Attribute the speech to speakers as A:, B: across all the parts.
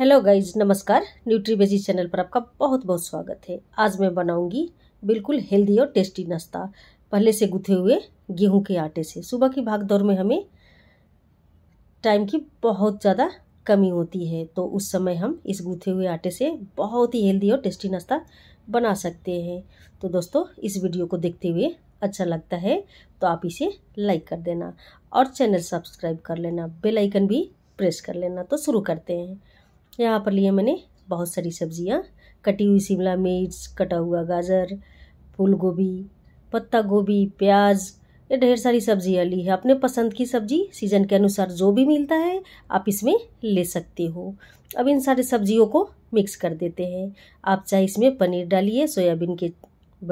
A: hello guys नमस्कार न्यूट्री बेजी चैनल पर आपका बहुत बहुत स्वागत है आज मैं बनाऊंगी बिल्कुल हेल्दी और टेस्टी नाश्ता पहले से गुथे हुए गेहूं के आटे से सुबह की भाग दौड़ में हमें टाइम की बहुत ज़्यादा कमी होती है तो उस समय हम इस गुथे हुए आटे से बहुत ही हेल्दी और टेस्टी नाश्ता बना सकते हैं तो दोस्तों इस वीडियो को देखते हुए अच्छा लगता है तो आप इसे लाइक कर देना और चैनल सब्सक्राइब कर लेना बेलाइकन भी प्रेस कर लेना तो शुरू करते हैं यहाँ पर लिए मैंने बहुत सारी सब्जियाँ कटी हुई शिमला मिर्च कटा हुआ गाजर फूल गोभी पत्ता गोभी प्याज ये ढेर सारी सब्जियाँ ली है अपने पसंद की सब्जी सीजन के अनुसार जो भी मिलता है आप इसमें ले सकते हो अब इन सारी सब्जियों को मिक्स कर देते हैं आप चाहे इसमें पनीर डालिए सोयाबीन की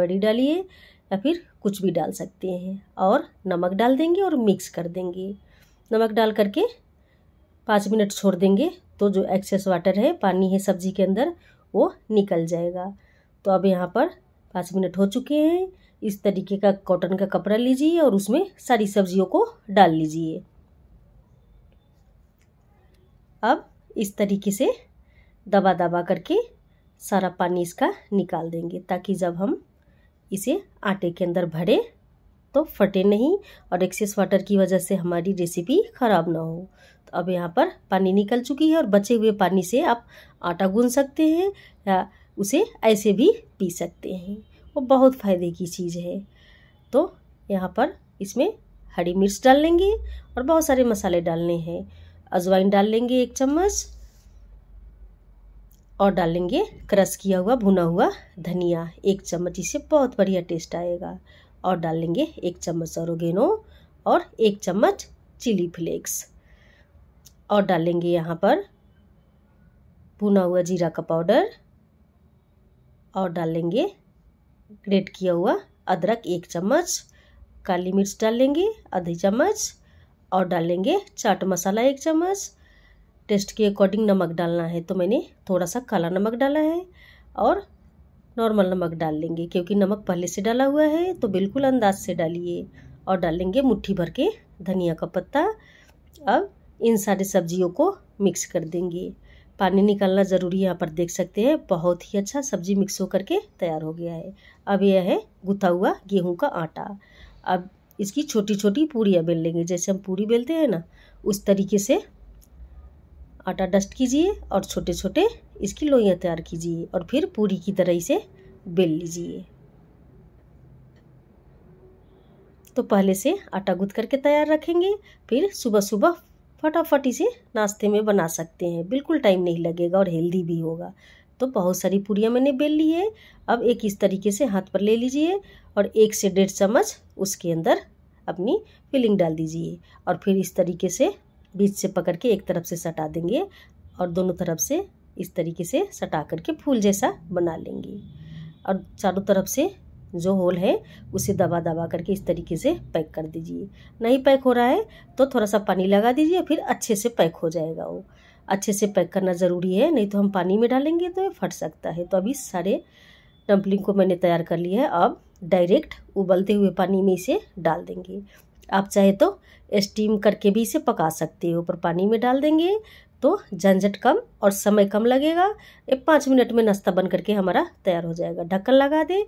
A: बड़ी डालिए या फिर कुछ भी डाल सकते हैं और नमक डाल देंगे और मिक्स कर देंगे नमक डाल करके पाँच मिनट छोड़ देंगे तो जो एक्सेस वाटर है पानी है सब्जी के अंदर वो निकल जाएगा तो अब यहाँ पर पाँच मिनट हो चुके हैं इस तरीके का कॉटन का कपड़ा लीजिए और उसमें सारी सब्जियों को डाल लीजिए अब इस तरीके से दबा दबा करके सारा पानी इसका निकाल देंगे ताकि जब हम इसे आटे के अंदर भरे तो फटे नहीं और एक्सेस वाटर की वजह से हमारी रेसिपी ख़राब ना हो तो अब यहाँ पर पानी निकल चुकी है और बचे हुए पानी से आप आटा गूंद सकते हैं या उसे ऐसे भी पी सकते हैं वो बहुत फ़ायदे की चीज़ है तो यहाँ पर इसमें हरी मिर्च डाल लेंगे और बहुत सारे मसाले डालने हैं अजवाइन डाल लेंगे एक चम्मच और डालेंगे क्रश किया हुआ भुना हुआ धनिया एक चम्मच इसे बहुत बढ़िया टेस्ट आएगा और डाल लेंगे एक चम्मच औरगेनो और एक चम्मच चिली फ्लेक्स और डालेंगे यहाँ पर भुना हुआ जीरा का पाउडर और डालेंगे ग्रेट किया हुआ अदरक एक चम्मच काली मिर्च डाल लेंगे आधी चम्मच और डालेंगे चाट मसाला एक चम्मच टेस्ट के अकॉर्डिंग नमक डालना है तो मैंने थोड़ा सा काला नमक डाला है और नॉर्मल नमक डाल लेंगे क्योंकि नमक पहले से डाला हुआ है तो बिल्कुल अंदाज से डालिए और डालेंगे मुट्ठी भर के धनिया का पत्ता अब इन सारी सब्जियों को मिक्स कर देंगे पानी निकालना ज़रूरी यहाँ पर देख सकते हैं बहुत ही अच्छा सब्जी मिक्स होकर के तैयार हो गया है अब यह है गुथा हुआ गेहूं का आटा अब इसकी छोटी छोटी पूड़ियाँ बेल लेंगे जैसे हम पूरी बेलते हैं ना उस तरीके से आटा डस्ट कीजिए और छोटे छोटे इसकी लोइयाँ तैयार कीजिए और फिर पूरी की तरह इसे बेल लीजिए तो पहले से आटा गूँथ करके तैयार रखेंगे फिर सुबह सुबह फटाफट इसे नाश्ते में बना सकते हैं बिल्कुल टाइम नहीं लगेगा और हेल्दी भी होगा तो बहुत सारी पूड़ियाँ मैंने बेल ली है अब एक इस तरीके से हाथ पर ले लीजिए और एक से डेढ़ चम्मच उसके अंदर अपनी फिलिंग डाल दीजिए और फिर इस तरीके से बीच से पकड़ के एक तरफ से सटा देंगे और दोनों तरफ से इस तरीके से सटा करके फूल जैसा बना लेंगे और चारों तरफ से जो होल है उसे दबा दबा करके इस तरीके से पैक कर दीजिए नहीं पैक हो रहा है तो थोड़ा सा पानी लगा दीजिए फिर अच्छे से पैक हो जाएगा वो अच्छे से पैक करना ज़रूरी है नहीं तो हम पानी में डालेंगे तो ये फट सकता है तो अभी सारे डम्पलिंग को मैंने तैयार कर लिया है अब डायरेक्ट उबलते हुए पानी में इसे डाल देंगे आप चाहे तो स्टीम करके भी इसे पका सकते हो ऊपर पानी में डाल देंगे तो झंझट कम और समय कम लगेगा ये पाँच मिनट में नाश्ता बन करके हमारा तैयार हो जाएगा ढक्कन लगा दें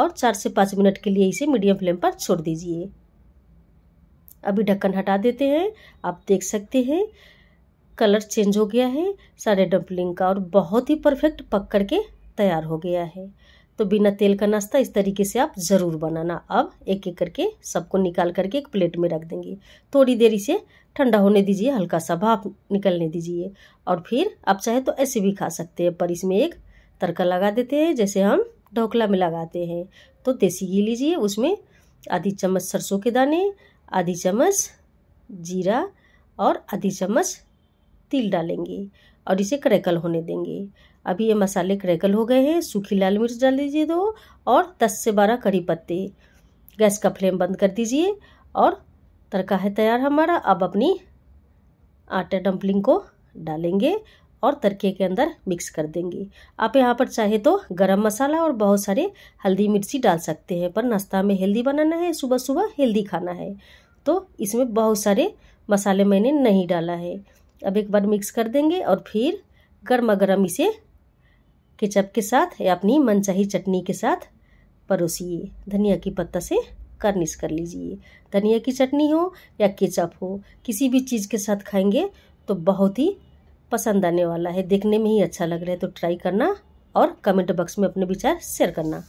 A: और चार से पाँच मिनट के लिए इसे मीडियम फ्लेम पर छोड़ दीजिए अभी ढक्कन हटा देते हैं आप देख सकते हैं कलर चेंज हो गया है सारे डम्पलिंग का और बहुत ही परफेक्ट पक कर के तैयार हो गया है तो बिना तेल का नाश्ता इस तरीके से आप ज़रूर बनाना अब एक एक करके सबको निकाल करके एक प्लेट में रख देंगे थोड़ी देरी से ठंडा होने दीजिए हल्का सा भाप निकलने दीजिए और फिर आप चाहे तो ऐसे भी खा सकते हैं पर इसमें एक तड़का लगा देते हैं जैसे हम ढोकला में लगाते हैं तो देसी घी लीजिए उसमें आधी चम्मच सरसों के दाने आधी चम्मच जीरा और आधी चम्मच तिल डालेंगे और इसे क्रैकल होने देंगे अभी ये मसाले क्रैकल हो गए हैं सूखी लाल मिर्च डाल दीजिए दो और दस से बारह करी पत्ते गैस का फ्लेम बंद कर दीजिए और तड़का है तैयार हमारा अब अपनी आटा डम्पलिंग को डालेंगे और तड़के के अंदर मिक्स कर देंगे आप यहाँ पर चाहे तो गरम मसाला और बहुत सारे हल्दी मिर्ची डाल सकते हैं पर नाश्ता में हेल्दी बनाना है सुबह सुबह हेल्दी खाना है तो इसमें बहुत सारे मसाले मैंने नहीं डाला है अब एक बार मिक्स कर देंगे और फिर गर्मा गर्म इसे केचप के साथ या अपनी मनचाही चटनी के साथ परोसिए धनिया की पत्ता से कर्निश कर लीजिए धनिया की चटनी हो या केचप हो किसी भी चीज़ के साथ खाएंगे तो बहुत ही पसंद आने वाला है देखने में ही अच्छा लग रहा है तो ट्राई करना और कमेंट बॉक्स में अपने विचार शेयर करना